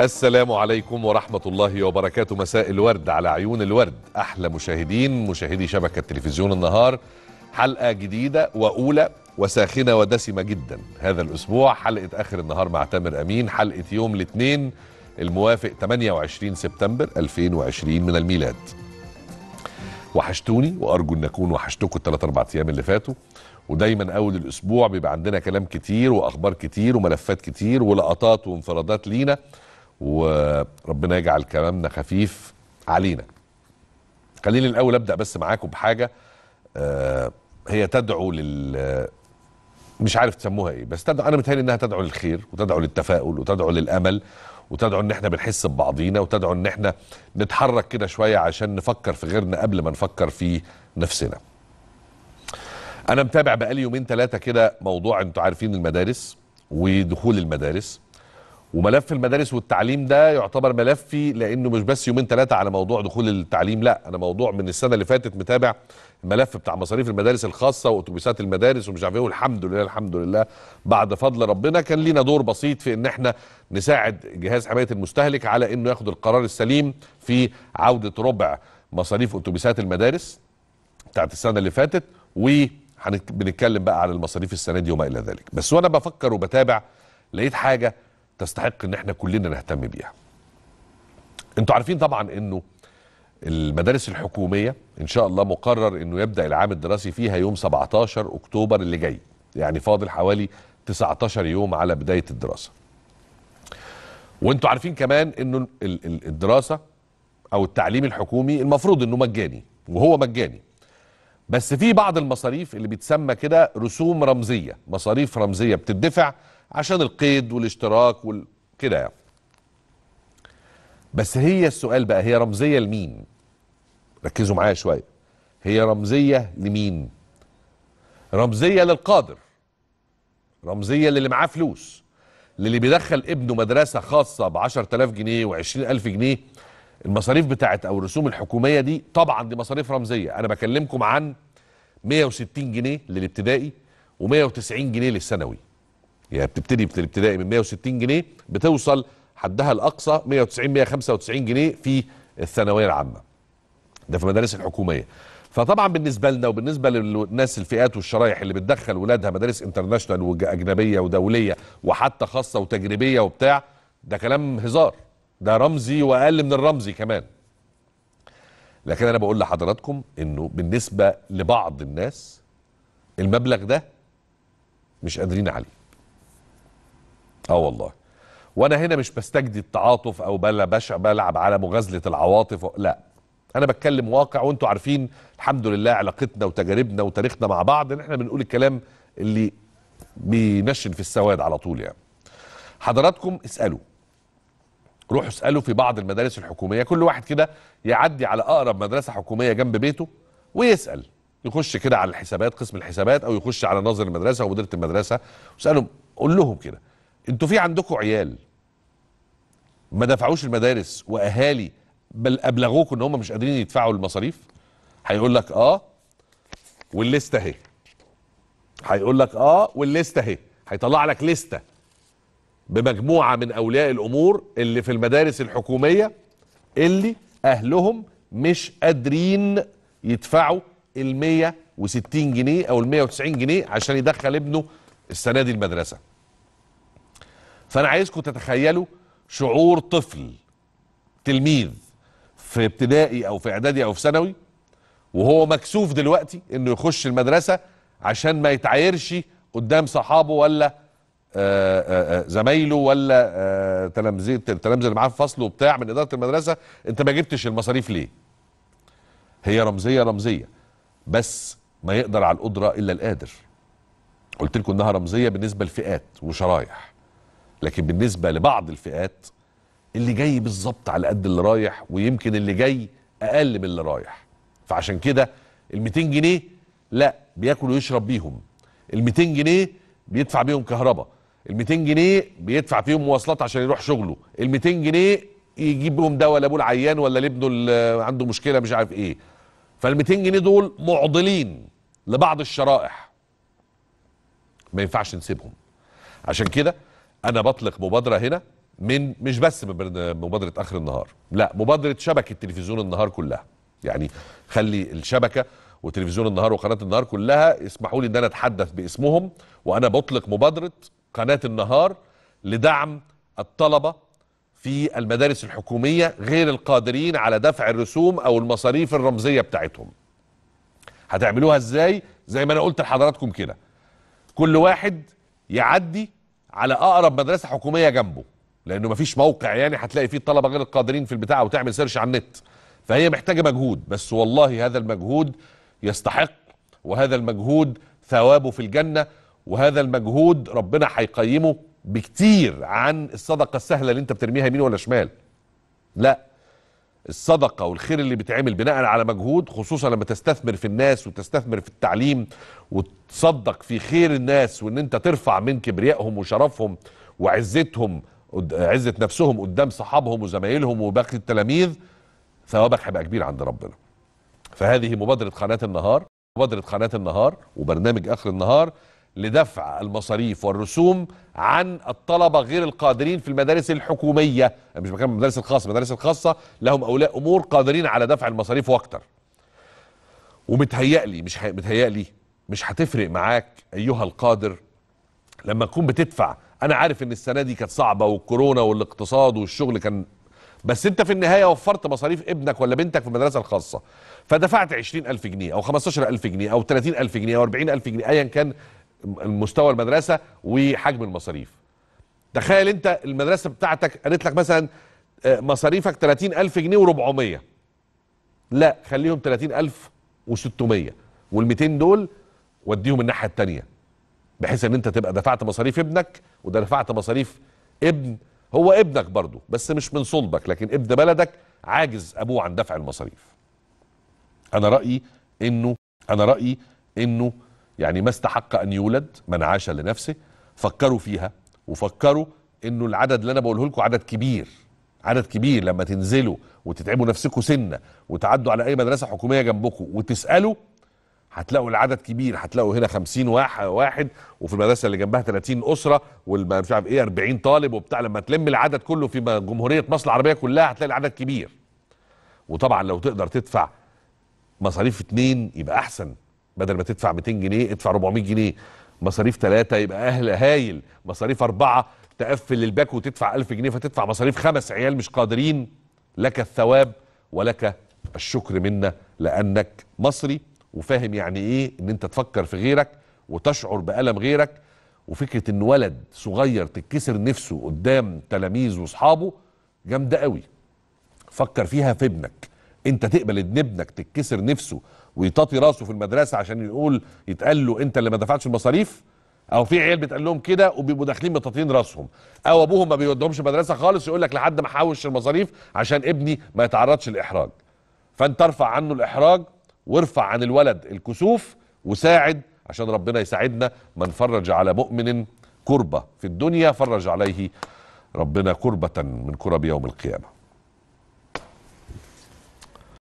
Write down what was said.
السلام عليكم ورحمة الله وبركاته مساء الورد على عيون الورد أحلى مشاهدين مشاهدي شبكة تلفزيون النهار حلقة جديدة وأولى وساخنة ودسمة جدا هذا الأسبوع حلقة آخر النهار مع تامر أمين حلقة يوم الاثنين الموافق 28 سبتمبر 2020 من الميلاد وحشتوني وأرجو أن أكون وحشتكم الثلاث أربع أيام اللي فاتوا ودايما اول الاسبوع بيبقى عندنا كلام كتير واخبار كتير وملفات كتير ولقطات وانفرادات لينا وربنا يجعل كلامنا خفيف علينا خليني الاول ابدا بس معاكم بحاجه آه، هي تدعو لل مش عارف تسموها ايه بس تدعو انا متهيألي انها تدعو للخير وتدعو للتفاؤل وتدعو للامل وتدعو ان احنا بنحس ببعضينا وتدعو ان احنا نتحرك كده شويه عشان نفكر في غيرنا قبل ما نفكر في نفسنا. انا متابع بقالي يومين ثلاثه كده موضوع انتوا عارفين المدارس ودخول المدارس وملف المدارس والتعليم ده يعتبر ملفي لانه مش بس يومين ثلاثه على موضوع دخول التعليم لا انا موضوع من السنه اللي فاتت متابع الملف بتاع مصاريف المدارس الخاصه واتوبيسات المدارس ومش عارف ايه والحمد لله الحمد لله بعد فضل ربنا كان لينا دور بسيط في ان احنا نساعد جهاز حمايه المستهلك على انه ياخد القرار السليم في عوده ربع مصاريف اتوبيسات المدارس بتاعت السنه اللي فاتت وبنتكلم بقى على المصاريف السنه دي وما الى ذلك بس وانا بفكر وبتابع لقيت حاجه تستحق ان احنا كلنا نهتم بيها انتوا عارفين طبعا انه المدارس الحكوميه ان شاء الله مقرر انه يبدا العام الدراسي فيها يوم 17 اكتوبر اللي جاي يعني فاضل حوالي 19 يوم على بدايه الدراسه وانتوا عارفين كمان انه الدراسه او التعليم الحكومي المفروض انه مجاني وهو مجاني بس في بعض المصاريف اللي بتسمى كده رسوم رمزيه مصاريف رمزيه بتدفع عشان القيد والاشتراك وكده يعني بس هي السؤال بقى هي رمزية لمين ركزوا معايا شوية هي رمزية لمين رمزية للقادر رمزية للي معاه فلوس للي بيدخل ابنه مدرسة خاصة ب 10000 جنيه و 20000 جنيه المصاريف بتاعت او الرسوم الحكومية دي طبعا دي مصاريف رمزية انا بكلمكم عن 160 جنيه للابتدائي و190 جنيه للثانوي يعني بتبتدي من الابتدائي من 160 جنيه بتوصل حدها الاقصى 190 195 جنيه في الثانويه العامه ده في المدارس الحكوميه فطبعا بالنسبه لنا وبالنسبه للناس الفئات والشرايح اللي بتدخل ولادها مدارس انترناشونال واجنبيه ودوليه وحتى خاصه وتجريبيه وبتاع ده كلام هزار ده رمزي واقل من الرمزي كمان لكن انا بقول لحضراتكم انه بالنسبه لبعض الناس المبلغ ده مش قادرين عليه اه والله وانا هنا مش بستجدي التعاطف او بلا بشع بلعب على مغازله العواطف لا انا بتكلم واقع وانتم عارفين الحمد لله علاقتنا وتجاربنا وتاريخنا مع بعض ان احنا بنقول الكلام اللي بينشن في السواد على طول يعني حضراتكم اسالوا روحوا اسالوا في بعض المدارس الحكوميه كل واحد كده يعدي على اقرب مدرسه حكوميه جنب بيته ويسال يخش كده على الحسابات قسم الحسابات او يخش على ناظر المدرسه او مديره المدرسه واسالهم قول لهم كده انتوا في عندكم عيال ما دفعوش المدارس واهالي بل ابلغوكوا ان هم مش قادرين يدفعوا المصاريف هيقول لك اه والليسته اهي هيقول لك اه والليسته اهي هيطلع لك لسته بمجموعه من اولياء الامور اللي في المدارس الحكوميه اللي اهلهم مش قادرين يدفعوا ال 160 جنيه او ال 190 جنيه عشان يدخل ابنه السنه دي المدرسه فانا عايزكم تتخيلوا شعور طفل تلميذ في ابتدائي او في اعدادي او في ثانوي وهو مكسوف دلوقتي انه يخش المدرسه عشان ما يتعايرش قدام صحابه ولا آه، آه، آه، زمايله ولا تلامذه اللي معاه في فصله وبتاع من اداره المدرسه انت ما جبتش المصاريف ليه؟ هي رمزيه رمزيه بس ما يقدر على القدره الا القادر. قلت لكم انها رمزيه بالنسبه لفئات وشرايح. لكن بالنسبه لبعض الفئات اللي جاي بالظبط على قد اللي رايح ويمكن اللي جاي اقل من اللي رايح فعشان كده ال 200 جنيه لا بياكل ويشرب بيهم ال 200 جنيه بيدفع بيهم كهرباء ال 200 جنيه بيدفع فيهم مواصلات عشان يروح شغله ال 200 جنيه يجيب بيهم دواء لابوه العيان ولا لابنه اللي عنده مشكله مش عارف ايه فال 200 جنيه دول معضلين لبعض الشرائح ما ينفعش نسيبهم عشان كده انا بطلق مبادره هنا من مش بس من مبادره اخر النهار لا مبادره شبكه تلفزيون النهار كلها يعني خلي الشبكه وتلفزيون النهار وقناه النهار كلها اسمحوا لي ان انا اتحدث باسمهم وانا بطلق مبادره قناه النهار لدعم الطلبه في المدارس الحكوميه غير القادرين على دفع الرسوم او المصاريف الرمزيه بتاعتهم هتعملوها ازاي زي ما انا قلت لحضراتكم كده كل واحد يعدي على اقرب مدرسه حكوميه جنبه لانه مفيش موقع يعني هتلاقي فيه الطلبه غير القادرين في البتاع وتعمل سيرش على النت فهي محتاجه مجهود بس والله هذا المجهود يستحق وهذا المجهود ثوابه في الجنه وهذا المجهود ربنا هيقيمه بكتير عن الصدقه السهله اللي انت بترميها يمين ولا شمال لا الصدقه والخير اللي بيتعمل بناء على مجهود خصوصا لما تستثمر في الناس وتستثمر في التعليم وتصدق في خير الناس وان انت ترفع من كبريائهم وشرفهم وعزتهم عزه نفسهم قدام صحابهم وزمايلهم وباقي التلاميذ ثوابك هيبقى كبير عند ربنا. فهذه مبادره قناه النهار مبادره قناه النهار وبرنامج اخر النهار لدفع المصاريف والرسوم عن الطلبة غير القادرين في المدارس الحكومية يعني مش بكلم المدارس الخاصة المدارس الخاصة لهم أولاء أمور قادرين على دفع المصاريف وأكتر ومتهيألي مش متهيألي مش هتفرق معاك أيها القادر لما تكون بتدفع أنا عارف إن السنة دي كانت صعبة والكورونا والاقتصاد والشغل كان بس انت في النهاية وفرت مصاريف ابنك ولا بنتك في المدرسة الخاصة فدفعت 20000 جنيه او 15000 جنيه او 30000 جنيه او 40000 جنيه ايا كان مستوى المدرسه وحجم المصاريف تخيل انت المدرسه بتاعتك قالت لك مثلا آه، مصاريفك 30000 جنيه و400 لا خليهم 30600 وال200 دول وديهم الناحيه الثانيه بحيث ان انت تبقى دفعت مصاريف ابنك ودفعت مصاريف ابن هو ابنك برضه بس مش من صلبك لكن ابن بلدك عاجز ابوه عن دفع المصاريف انا رايي انه انا رايي انه يعني ما استحق أن يولد من عاش لنفسه فكروا فيها وفكروا انه العدد اللي انا بقوله لكم عدد كبير عدد كبير لما تنزلوا وتتعبوا نفسكم سنه وتعدوا على اي مدرسه حكوميه جنبكم وتسالوا هتلاقوا العدد كبير هتلاقوا هنا 50 واحد, واحد وفي المدرسه اللي جنبها 30 اسره والمش مش عارف ايه 40 طالب وبتاع لما تلم العدد كله في جمهوريه مصر العربيه كلها هتلاقي العدد كبير وطبعا لو تقدر تدفع مصاريف اتنين يبقى احسن بدل ما تدفع 200 جنيه ادفع 400 جنيه مصاريف ثلاثة يبقى أهل هايل مصاريف أربعة تقفل الباك وتدفع ألف جنيه فتدفع مصاريف خمس عيال مش قادرين لك الثواب ولك الشكر منا لأنك مصري وفاهم يعني إيه إن أنت تفكر في غيرك وتشعر بألم غيرك وفكرة إن ولد صغير تتكسر نفسه قدام تلاميذ وأصحابه جامدة قوي فكر فيها في ابنك انت تقبل ان ابنك تتكسر نفسه ويطاطي راسه في المدرسه عشان يقول يتقال له انت اللي ما دفعتش المصاريف او في عيال بتقال لهم كده وبيبقوا داخلين مطاطين راسهم او ابوهم ما بيودهمش مدرسه خالص يقول لك لحد ما احوش المصاريف عشان ابني ما يتعرضش لاحراج فانت ارفع عنه الاحراج وارفع عن الولد الكسوف وساعد عشان ربنا يساعدنا من فرج على مؤمن كربه في الدنيا فرج عليه ربنا كربه من كرب يوم القيامه